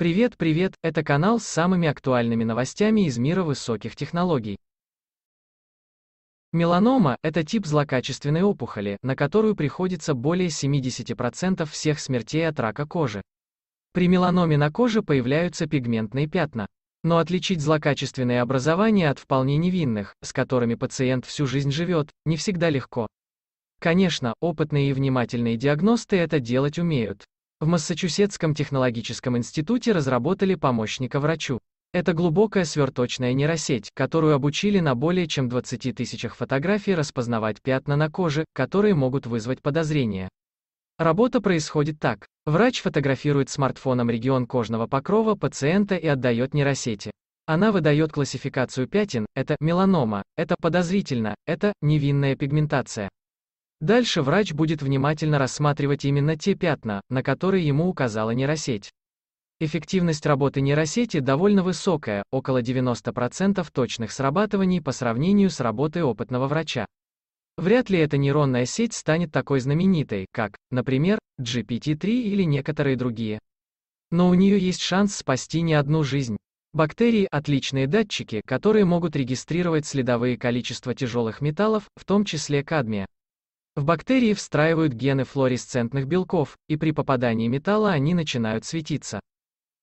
Привет, привет, это канал с самыми актуальными новостями из мира высоких технологий. Меланома – это тип злокачественной опухоли, на которую приходится более 70% всех смертей от рака кожи. При меланоме на коже появляются пигментные пятна. Но отличить злокачественные образования от вполне невинных, с которыми пациент всю жизнь живет, не всегда легко. Конечно, опытные и внимательные диагносты это делать умеют, в Массачусетском технологическом институте разработали помощника врачу. Это глубокая сверточная нейросеть, которую обучили на более чем 20 тысячах фотографий распознавать пятна на коже, которые могут вызвать подозрения. Работа происходит так. Врач фотографирует смартфоном регион кожного покрова пациента и отдает нейросети. Она выдает классификацию пятен, это меланома, это подозрительно, это невинная пигментация. Дальше врач будет внимательно рассматривать именно те пятна, на которые ему указала нейросеть. Эффективность работы нейросети довольно высокая, около 90% точных срабатываний по сравнению с работой опытного врача. Вряд ли эта нейронная сеть станет такой знаменитой, как, например, GPT-3 или некоторые другие. Но у нее есть шанс спасти не одну жизнь. Бактерии – отличные датчики, которые могут регистрировать следовые количества тяжелых металлов, в том числе кадмия. В бактерии встраивают гены флуоресцентных белков, и при попадании металла они начинают светиться.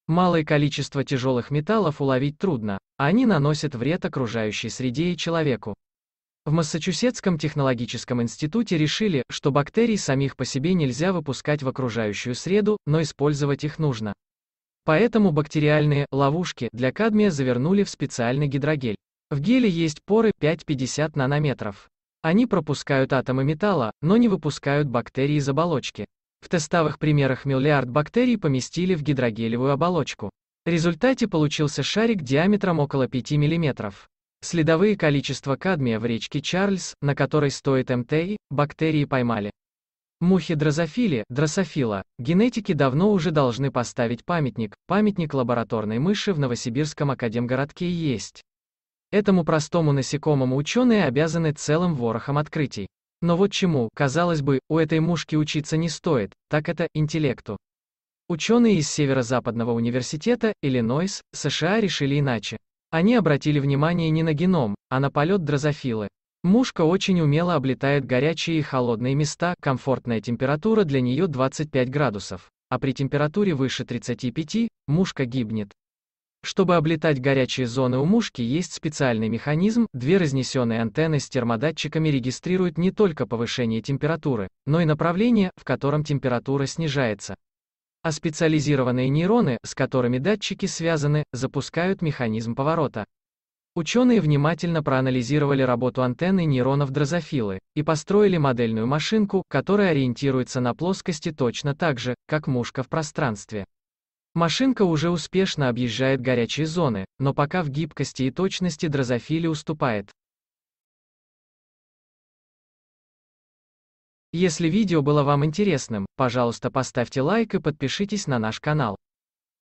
Малое количество тяжелых металлов уловить трудно, а они наносят вред окружающей среде и человеку. В Массачусетском технологическом институте решили, что бактерий самих по себе нельзя выпускать в окружающую среду, но использовать их нужно. Поэтому бактериальные ловушки для кадмия завернули в специальный гидрогель. В геле есть поры 5-50 нанометров. Они пропускают атомы металла, но не выпускают бактерии из оболочки. В тестовых примерах миллиард бактерий поместили в гидрогелевую оболочку. В результате получился шарик диаметром около 5 мм. Следовые количества кадмия в речке Чарльз, на которой стоит МТИ, бактерии поймали. Мухи дрозофили, дрософила, генетики давно уже должны поставить памятник, памятник лабораторной мыши в Новосибирском академгородке есть. Этому простому насекомому ученые обязаны целым ворохом открытий. Но вот чему, казалось бы, у этой мушки учиться не стоит, так это интеллекту. Ученые из Северо-Западного университета, Иллинойс, США решили иначе. Они обратили внимание не на геном, а на полет дрозофилы. Мушка очень умело облетает горячие и холодные места, комфортная температура для нее 25 градусов, а при температуре выше 35, мушка гибнет. Чтобы облетать горячие зоны у мушки есть специальный механизм, две разнесенные антенны с термодатчиками регистрируют не только повышение температуры, но и направление, в котором температура снижается. А специализированные нейроны, с которыми датчики связаны, запускают механизм поворота. Ученые внимательно проанализировали работу антенны нейронов дрозофилы и построили модельную машинку, которая ориентируется на плоскости точно так же, как мушка в пространстве. Машинка уже успешно объезжает горячие зоны, но пока в гибкости и точности дрозофиле уступает. Если видео было вам интересным, пожалуйста поставьте лайк и подпишитесь на наш канал.